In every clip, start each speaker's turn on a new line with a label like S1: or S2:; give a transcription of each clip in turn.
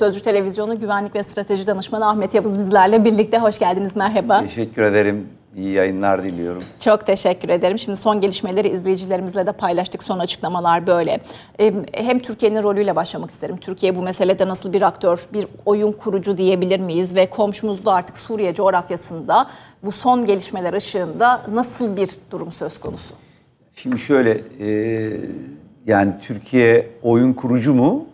S1: Sözcü Televizyonu Güvenlik ve Strateji Danışmanı Ahmet Yavuz bizlerle birlikte. Hoş geldiniz, merhaba.
S2: Teşekkür ederim. İyi yayınlar diliyorum.
S1: Çok teşekkür ederim. Şimdi son gelişmeleri izleyicilerimizle de paylaştık. Son açıklamalar böyle. Hem Türkiye'nin rolüyle başlamak isterim. Türkiye bu meselede nasıl bir aktör, bir oyun kurucu diyebilir miyiz? Ve komşumuzda artık Suriye coğrafyasında bu son gelişmeler ışığında nasıl bir durum söz konusu?
S2: Şimdi şöyle, e, yani Türkiye oyun kurucu mu?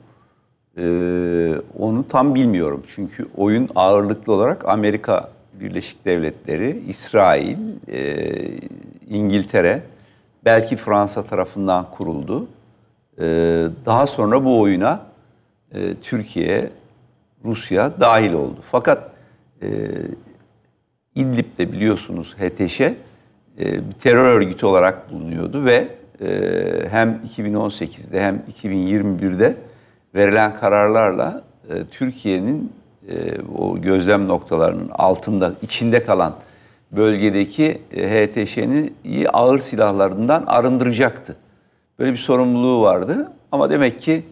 S2: Ee, onu tam bilmiyorum. Çünkü oyun ağırlıklı olarak Amerika Birleşik Devletleri, İsrail, e, İngiltere, belki Fransa tarafından kuruldu. Ee, daha sonra bu oyuna e, Türkiye, Rusya dahil oldu. Fakat e, İdlib'de biliyorsunuz HTŞ'e bir terör örgütü olarak bulunuyordu ve e, hem 2018'de hem 2021'de verilen kararlarla e, Türkiye'nin e, o gözlem noktalarının altında, içinde kalan bölgedeki e, HTŞ'yi ağır silahlarından arındıracaktı. Böyle bir sorumluluğu vardı ama demek ki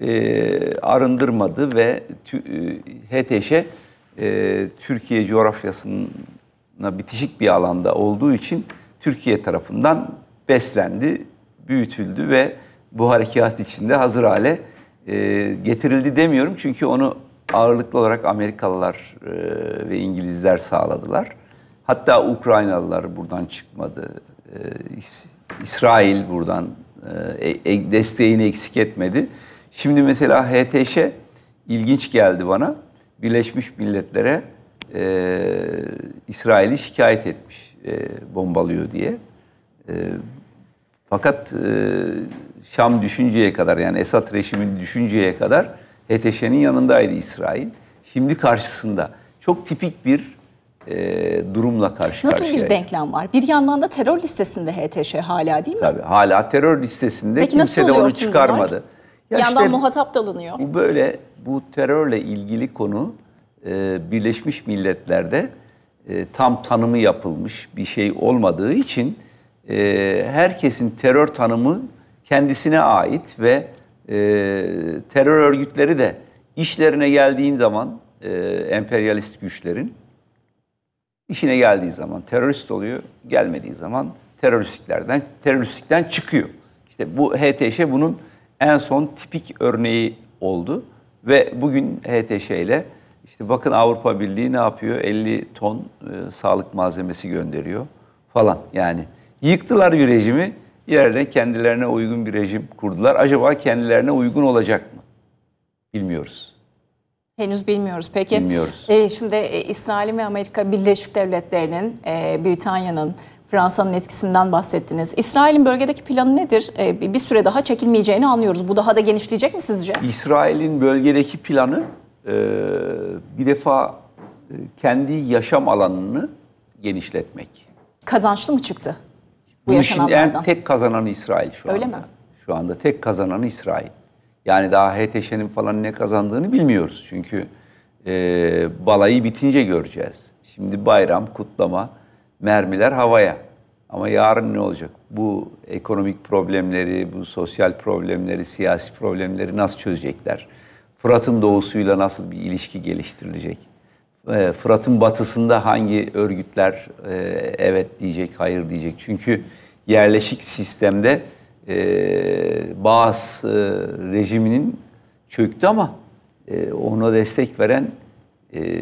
S2: e, arındırmadı ve tü, e, HTŞ e, Türkiye coğrafyasına bitişik bir alanda olduğu için Türkiye tarafından beslendi, büyütüldü ve bu harekat içinde hazır hale e, getirildi demiyorum çünkü onu ağırlıklı olarak Amerikalılar e, ve İngilizler sağladılar. Hatta Ukraynalılar buradan çıkmadı. E, İsrail buradan e, e, desteğini eksik etmedi. Şimdi mesela HTŞ ilginç geldi bana. Birleşmiş Milletler'e e, İsrail'i şikayet etmiş e, bombalıyor diye. E, fakat e, Şam düşünceye kadar yani Esad rejimi düşünceye kadar Heteşe'nin yanındaydı İsrail. Şimdi karşısında. Çok tipik bir e, durumla karşı Nasıl karşıya. bir
S1: denklem var? Bir yandan da terör listesinde HTŞ hala değil mi?
S2: Tabii hala terör listesinde Peki kimse de onu çıkarmadı. Var? yandan işte,
S1: muhatap dalınıyor. Bu böyle
S2: bu terörle ilgili konu e, Birleşmiş Milletler'de e, tam tanımı yapılmış bir şey olmadığı için e, herkesin terör tanımı kendisine ait ve e, terör örgütleri de işlerine geldiğin zaman e, emperyalist güçlerin işine geldiği zaman terörist oluyor, gelmediği zaman teröristlerden teröristlikten çıkıyor. İşte bu HTŞ bunun en son tipik örneği oldu ve bugün HTŞ ile işte bakın Avrupa Birliği ne yapıyor? 50 ton e, sağlık malzemesi gönderiyor falan. Yani yıktılar rejimi yerine kendilerine uygun bir rejim kurdular. Acaba kendilerine uygun olacak mı? Bilmiyoruz.
S1: Henüz bilmiyoruz. Peki bilmiyoruz. E, şimdi e, ve Amerika Birleşik Devletleri'nin, e, Britanya'nın, Fransa'nın etkisinden bahsettiniz. İsrail'in bölgedeki planı nedir? E, bir süre daha çekilmeyeceğini anlıyoruz. Bu daha da genişleyecek mi sizce?
S2: İsrail'in bölgedeki planı e, bir defa e, kendi yaşam alanını genişletmek.
S1: Kazançlı mı çıktı?
S2: Bu, Bu işin en tek kazananı İsrail şu Öyle anda. Öyle mi? Şu anda tek kazananı İsrail. Yani daha HTŞ'nin falan ne kazandığını bilmiyoruz. Çünkü e, balayı bitince göreceğiz. Şimdi bayram, kutlama, mermiler havaya. Ama yarın ne olacak? Bu ekonomik problemleri, bu sosyal problemleri, siyasi problemleri nasıl çözecekler? Fırat'ın doğusuyla nasıl bir ilişki geliştirilecek? e, Fırat'ın batısında hangi örgütler e, evet diyecek, hayır diyecek. Çünkü yerleşik sistemde e, Bağız e, rejiminin çöktü ama e, ona destek veren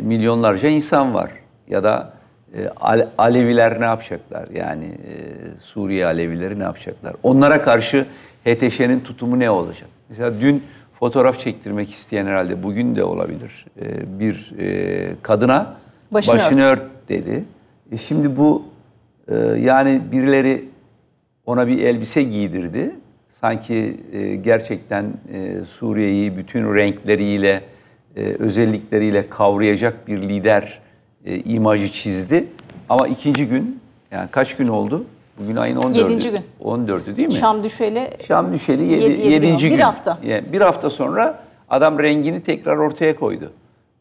S2: milyonlarca insan var. Ya da e, Aleviler ne yapacaklar? Yani Suriye Alevileri ne yapacaklar? Onlara karşı HTŞ'nin tutumu ne olacak? Mesela dün fotoğraf çektirmek isteyen herhalde bugün de olabilir e, bir e, kadına başını, başını ört. ört dedi. E şimdi bu e, yani birileri ona bir elbise giydirdi. Sanki e, gerçekten e, Suriye'yi bütün renkleriyle, e, özellikleriyle kavrayacak bir lider e, imajı çizdi. Ama ikinci gün, yani kaç gün oldu? Bugün ayın 14'ü. 7. gün. 14'ü değil mi? Şam düşeli. Şam düşeli 7. Yedi, gün. Bir hafta. Yani bir hafta sonra adam rengini tekrar ortaya koydu.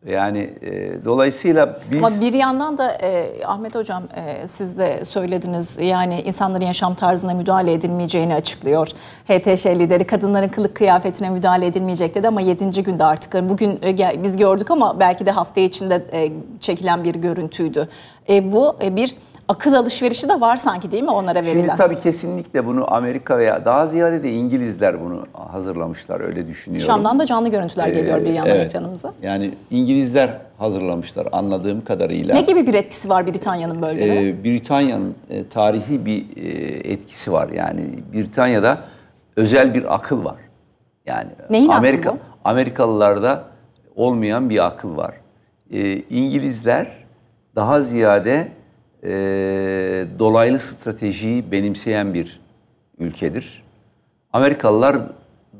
S2: Yani e, dolayısıyla biz... Ama bir
S1: yandan da e, Ahmet Hocam e, siz de söylediniz yani insanların yaşam tarzına müdahale edilmeyeceğini açıklıyor. HTŞ lideri kadınların kılık kıyafetine müdahale edilmeyecek dedi ama 7. günde artık hani bugün e, biz gördük ama belki de hafta içinde e, çekilen bir görüntüydü. E, bu e, bir akıl alışverişi de var sanki değil mi onlara verilen? Şimdi tabii
S2: kesinlikle bunu Amerika veya daha ziyade de İngilizler bunu hazırlamışlar öyle düşünüyorum. Şam'dan da
S1: canlı görüntüler ee, geliyor bir yandan evet. ekranımıza.
S2: Yani İngilizler hazırlamışlar anladığım kadarıyla. Ne
S1: gibi bir etkisi var Britanya'nın bölgede?
S2: Ee, Britanya'nın e, tarihi bir e, etkisi var. Yani Britanya'da özel bir akıl var. Yani Neyin Amerika aklı Amerikalılarda olmayan bir akıl var. Ee, İngilizler daha ziyade e, dolaylı stratejiyi benimseyen bir ülkedir. Amerikalılar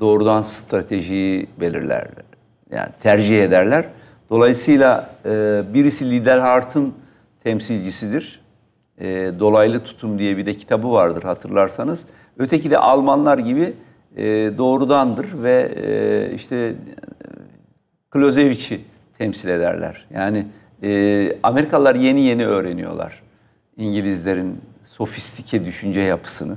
S2: doğrudan stratejiyi belirlerler. Yani tercih ederler. Dolayısıyla e, birisi lider Hart'ın temsilcisidir. E, Dolaylı Tutum diye bir de kitabı vardır hatırlarsanız. Öteki de Almanlar gibi e, doğrudandır ve e, işte Klozeviç'i temsil ederler. Yani e, Amerikalılar yeni yeni öğreniyorlar. İngilizlerin sofistike düşünce yapısını.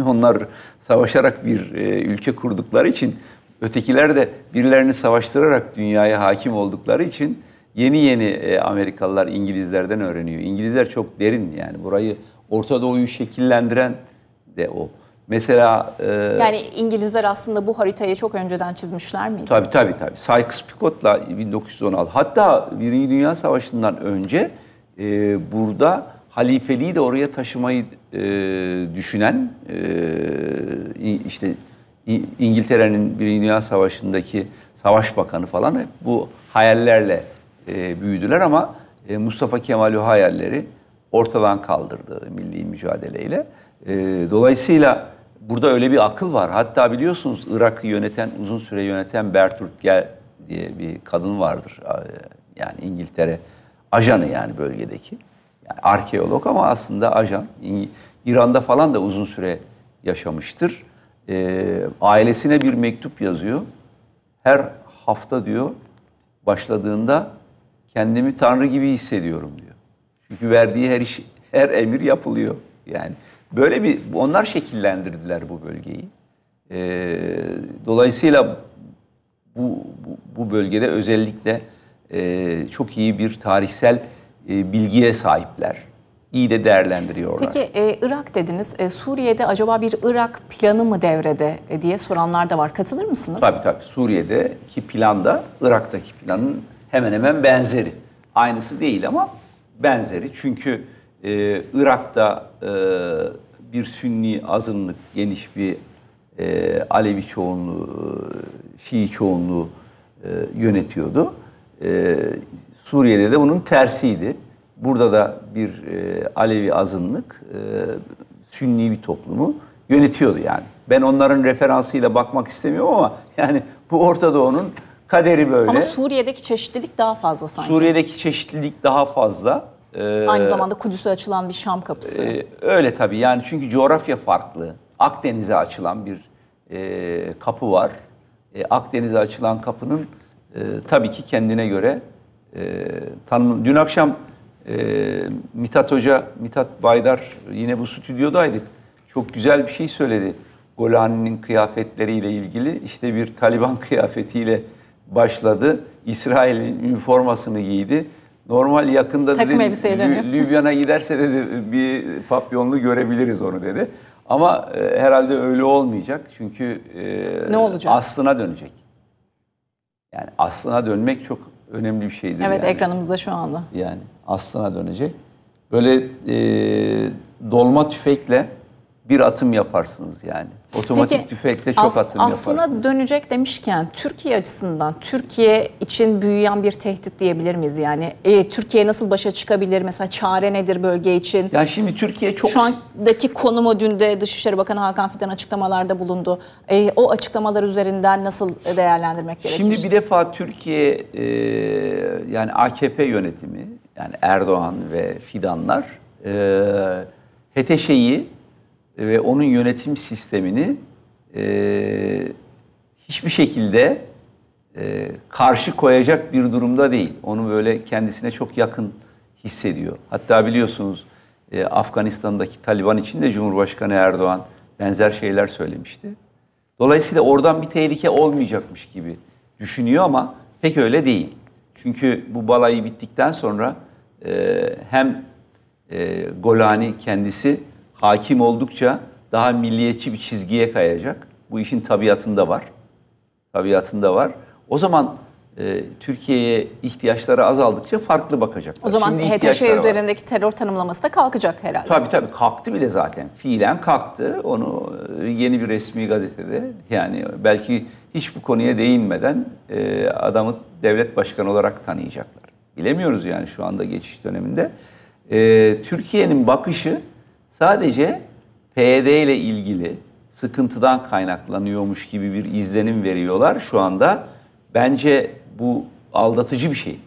S2: Onlar savaşarak bir e, ülke kurdukları için ötekiler de birilerini savaştırarak dünyaya hakim oldukları için yeni yeni e, Amerikalılar İngilizlerden öğreniyor. İngilizler çok derin yani burayı Orta Doğu'yu şekillendiren de o. Mesela e, yani
S1: İngilizler aslında bu haritayı çok önceden çizmişler miydi? Tabii
S2: tabii tabii. Sykes-Picot'la 1916 hatta Birinci Dünya Savaşı'ndan önce e, burada halifeliği de oraya taşımayı e, düşünen e, işte İngiltere'nin bir Dünya Savaşı'ndaki savaş bakanı falan hep bu hayallerle e, büyüdüler ama e, Mustafa Kemal o hayalleri ortadan kaldırdı milli mücadeleyle. E, dolayısıyla burada öyle bir akıl var. Hatta biliyorsunuz Irak'ı yöneten, uzun süre yöneten Bertolt Gel diye bir kadın vardır. E, yani İngiltere ajanı yani bölgedeki. Yani arkeolog ama aslında ajan. İran'da falan da uzun süre yaşamıştır. E, ailesine bir mektup yazıyor. Her hafta diyor başladığında kendimi Tanrı gibi hissediyorum diyor. Çünkü verdiği her iş, her emir yapılıyor. Yani böyle bir onlar şekillendirdiler bu bölgeyi. E, dolayısıyla bu, bu bu bölgede özellikle e, çok iyi bir tarihsel e, bilgiye sahipler. İyi de değerlendiriyorlar.
S1: Peki e, Irak dediniz. E, Suriye'de acaba bir Irak planı mı devrede e, diye soranlar da var. Katılır mısınız? Tabii
S2: tabii. Suriye'deki plan da Irak'taki planın hemen hemen benzeri. Aynısı değil ama benzeri. Çünkü e, Irak'ta e, bir Sünni azınlık geniş bir e, Alevi çoğunluğu, e, Şii çoğunluğu e, yönetiyordu. E, Suriye'de de bunun tersiydi. Burada da bir e, Alevi azınlık e, Sünni bir toplumu yönetiyordu yani. Ben onların referansıyla bakmak istemiyorum ama yani bu Orta Doğu'nun kaderi böyle. Ama
S1: Suriye'deki çeşitlilik daha fazla sanki. Suriye'deki
S2: çeşitlilik daha fazla. Ee, Aynı zamanda
S1: Kudüs'e açılan bir Şam kapısı. E,
S2: öyle tabii yani çünkü coğrafya farklı. Akdeniz'e açılan bir e, kapı var. E, Akdeniz'e açılan kapının e, tabii ki kendine göre e, tanım. Dün akşam e, Mithat Hoca, Mithat Baydar yine bu stüdyodaydık. Çok güzel bir şey söyledi. Golani'nin kıyafetleriyle ilgili işte bir Taliban kıyafetiyle başladı. İsrail'in üniformasını giydi. Normal yakında Takım dedi, Lü, giderse dedi bir papyonlu görebiliriz onu dedi. Ama e, herhalde öyle olmayacak çünkü e, ne olacak? aslına dönecek. Yani aslına dönmek çok önemli bir şeydir. Evet yani.
S1: ekranımızda şu anda.
S2: Yani aslına dönecek. Böyle e, dolma tüfekle bir atım yaparsınız yani. Otomatik Peki, tüfekle çok as, atım aslına yaparsınız.
S1: Aslına dönecek demişken Türkiye açısından Türkiye için büyüyen bir tehdit diyebilir miyiz? Yani e, Türkiye nasıl başa çıkabilir? Mesela çare nedir bölge için?
S2: Ya şimdi Türkiye çok... Şu
S1: andaki konumu dün de Dışişleri Bakanı Hakan Fidan açıklamalarda bulundu. E, o açıklamalar üzerinden nasıl değerlendirmek gerekir? Şimdi
S2: bir defa Türkiye e, yani AKP yönetimi yani Erdoğan ve Fidanlar e, HTŞ'yi ve onun yönetim sistemini e, hiçbir şekilde e, karşı koyacak bir durumda değil. Onu böyle kendisine çok yakın hissediyor. Hatta biliyorsunuz e, Afganistan'daki Taliban için de Cumhurbaşkanı Erdoğan benzer şeyler söylemişti. Dolayısıyla oradan bir tehlike olmayacakmış gibi düşünüyor ama pek öyle değil. Çünkü bu balayı bittikten sonra e, hem e, Golani kendisi hakim oldukça daha milliyetçi bir çizgiye kayacak. Bu işin tabiatında var. Tabiatında var. O zaman e, Türkiye'ye ihtiyaçları azaldıkça farklı bakacaklar. O zaman Şimdi HTŞ
S1: üzerindeki terör tanımlaması da kalkacak herhalde. Tabii
S2: tabii kalktı bile zaten. Fiilen kalktı. Onu e, yeni bir resmi gazetede yani belki hiç bu konuya değinmeden e, adamı devlet başkanı olarak tanıyacaklar. Bilemiyoruz yani şu anda geçiş döneminde. E, Türkiye'nin bakışı Sadece Pd ile ilgili sıkıntıdan kaynaklanıyormuş gibi bir izlenim veriyorlar şu anda. Bence bu aldatıcı bir şey.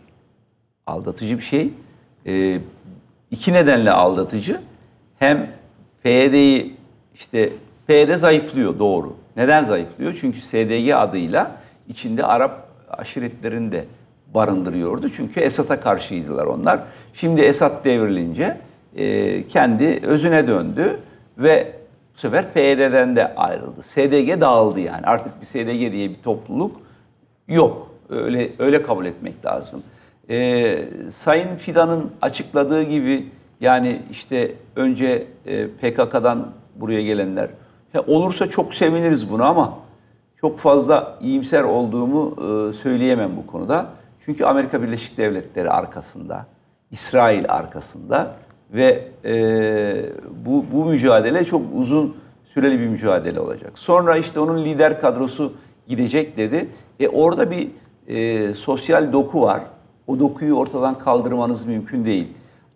S2: Aldatıcı bir şey. Ee, iki nedenle aldatıcı. Hem PYD'yi işte Pd zayıflıyor doğru. Neden zayıflıyor? Çünkü SDG adıyla içinde Arap aşiretlerini de barındırıyordu. Çünkü esata karşıydılar onlar. Şimdi esat devrilince e, kendi özüne döndü ve bu sefer PYD'den de ayrıldı. SDG dağıldı yani. Artık bir SDG diye bir topluluk yok. Öyle öyle kabul etmek lazım. E, Sayın Fidan'ın açıkladığı gibi yani işte önce e, PKK'dan buraya gelenler. He, olursa çok seviniriz bunu ama çok fazla iyimser olduğumu e, söyleyemem bu konuda. Çünkü Amerika Birleşik Devletleri arkasında, İsrail arkasında ve e, bu, bu mücadele çok uzun süreli bir mücadele olacak. Sonra işte onun lider kadrosu gidecek dedi. E orada bir e, sosyal doku var. O dokuyu ortadan kaldırmanız mümkün değil.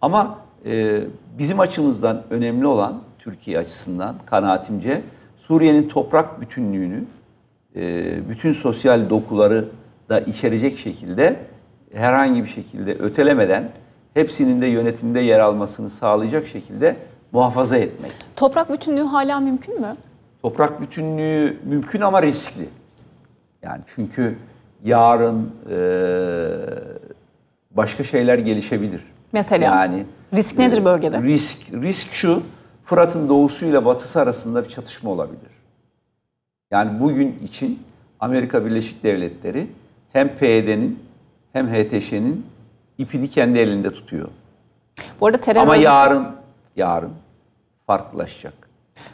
S2: Ama e, bizim açımızdan önemli olan Türkiye açısından kanaatimce Suriye'nin toprak bütünlüğünü, e, bütün sosyal dokuları da içerecek şekilde herhangi bir şekilde ötelemeden hepsinin de yönetimde yer almasını sağlayacak şekilde muhafaza etmek.
S1: Toprak bütünlüğü hala mümkün mü?
S2: Toprak bütünlüğü mümkün ama riskli. Yani çünkü yarın e, başka şeyler gelişebilir. Mesela yani risk e, nedir bölgede? Risk risk şu. Fırat'ın doğusuyla batısı arasında bir çatışma olabilir. Yani bugün için Amerika Birleşik Devletleri hem PYD'nin hem HTŞ'nin ipini kendi elinde tutuyor.
S1: Bu arada terör Ama örgütü... yarın,
S2: yarın farklılaşacak.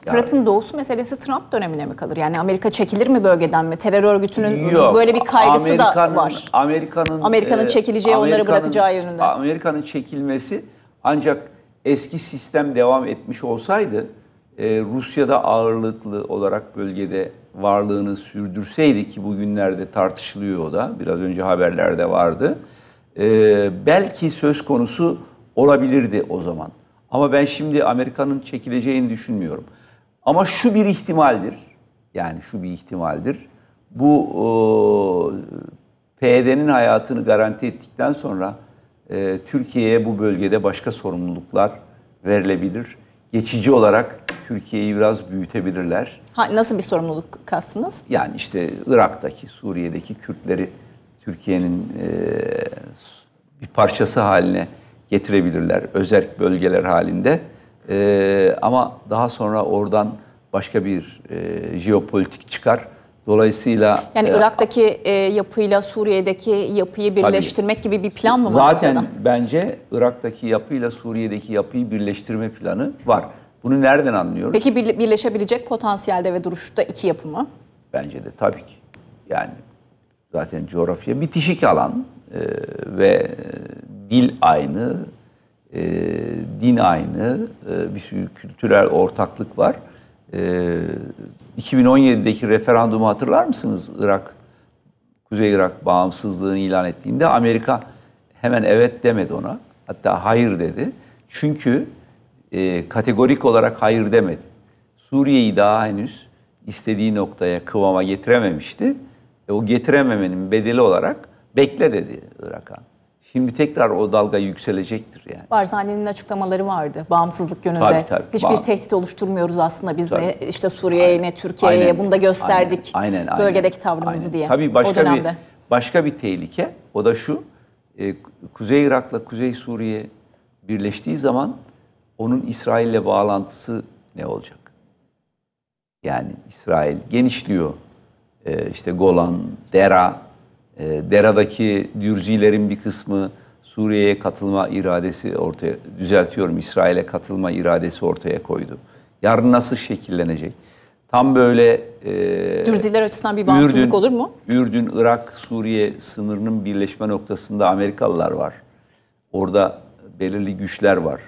S2: Yarın.
S1: Fırat'ın doğusu meselesi Trump dönemine mi kalır? Yani Amerika çekilir mi bölgeden mi? Terör örgütünün Yok, böyle bir kaygısı Amerika'nın, da var.
S2: Amerika'nın Amerika'nın e, çekileceği, Amerika'nın, onları bırakacağı yönünde. Amerika'nın çekilmesi ancak eski sistem devam etmiş olsaydı e, Rusya'da ağırlıklı olarak bölgede varlığını sürdürseydi ki bugünlerde tartışılıyor o da biraz önce haberlerde vardı e, belki söz konusu olabilirdi o zaman. Ama ben şimdi Amerika'nın çekileceğini düşünmüyorum. Ama şu bir ihtimaldir. Yani şu bir ihtimaldir. Bu e, PYD'nin hayatını garanti ettikten sonra e, Türkiye'ye bu bölgede başka sorumluluklar verilebilir. Geçici olarak Türkiye'yi biraz büyütebilirler.
S1: Ha, nasıl bir sorumluluk kastınız?
S2: Yani işte Irak'taki, Suriye'deki Kürtleri Türkiye'nin e, bir parçası haline getirebilirler. Özerk bölgeler halinde. E, ama daha sonra oradan başka bir e, jeopolitik çıkar. Dolayısıyla yani e,
S1: Irak'taki e, yapıyla Suriye'deki yapıyı birleştirmek tabii, gibi bir plan mı var? Zaten ortada?
S2: bence Irak'taki yapıyla Suriye'deki yapıyı birleştirme planı var. Bunu nereden anlıyoruz? Peki
S1: birleşebilecek potansiyelde ve duruşta iki yapı mı?
S2: Bence de tabii ki. Yani zaten coğrafya bitişik alan e, ve e, dil aynı, e, din aynı, e, bir sürü kültürel ortaklık var. E, 2017'deki referandumu hatırlar mısınız Irak, Kuzey Irak bağımsızlığını ilan ettiğinde Amerika hemen evet demedi ona. Hatta hayır dedi. Çünkü e, kategorik olarak hayır demedi. Suriye'yi daha henüz istediği noktaya kıvama getirememişti e, o getirememenin bedeli olarak bekle dedi Irak'a. Şimdi tekrar o dalga yükselecektir yani.
S1: Barzani'nin açıklamaları vardı bağımsızlık yönünde. Tabii, tabii, Hiçbir bağım. tehdit oluşturmuyoruz aslında biz tabii. ne işte Suriye'ye ne Türkiye'ye bunu da gösterdik aynen, aynen, bölgedeki tavrımızı aynen. diye. Tabii başka o dönemde. bir
S2: başka bir tehlike o da şu. E, Kuzey Irak'la Kuzey Suriye birleştiği zaman onun İsrail'le bağlantısı ne olacak? Yani İsrail genişliyor e, işte Golan, Dera, e, Dera'daki Dürzilerin bir kısmı Suriye'ye katılma iradesi ortaya düzeltiyorum İsrail'e katılma iradesi ortaya koydu. Yarın nasıl şekillenecek? Tam böyle e, Dürziler açısından bir bağımsızlık Ürdün, olur mu? Ürdün, Irak, Suriye sınırının birleşme noktasında Amerikalılar var. Orada belirli güçler var.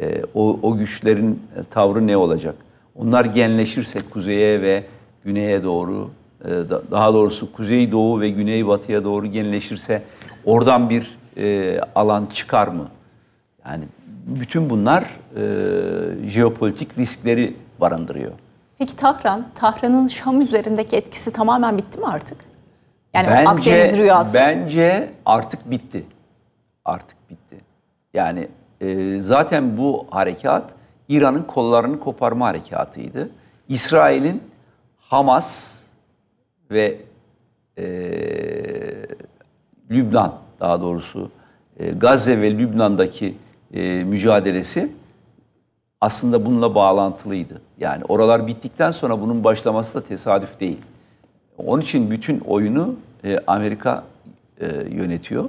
S2: E, o, o güçlerin tavrı ne olacak? Onlar genleşirse kuzeye ve güneye doğru ee, daha doğrusu kuzey doğu ve güney batıya doğru genleşirse oradan bir e, alan çıkar mı? Yani bütün bunlar e, jeopolitik riskleri barındırıyor.
S1: Peki Tahran, Tahran'ın Şam üzerindeki etkisi tamamen bitti mi artık? Yani bence, Akdeniz rüyası.
S2: Bence artık bitti. Artık bitti. Yani e, zaten bu harekat İran'ın kollarını koparma harekatıydı. İsrail'in Hamas ve e, Lübnan daha doğrusu e, Gazze ve Lübnan'daki e, mücadelesi aslında bununla bağlantılıydı. Yani oralar bittikten sonra bunun başlaması da tesadüf değil. Onun için bütün oyunu e, Amerika e, yönetiyor.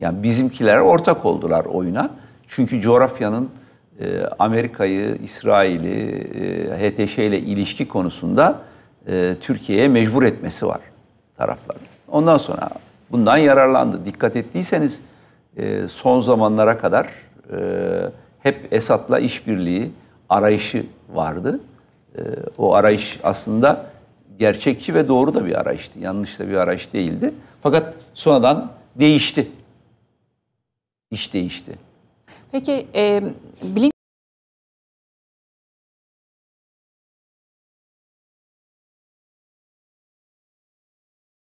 S2: Yani bizimkiler ortak oldular oyuna. Çünkü coğrafyanın e, Amerika'yı, İsrail'i, e, HTŞ ile ilişki konusunda e, Türkiye'ye mecbur etmesi var taraflar. Ondan sonra bundan yararlandı. Dikkat ettiyseniz e, son zamanlara kadar e, hep Esad'la işbirliği arayışı vardı. E, o arayış aslında gerçekçi ve doğru da bir arayıştı. Yanlış da bir arayış değildi. Fakat sonradan değişti. İş değişti. Peki e, Blink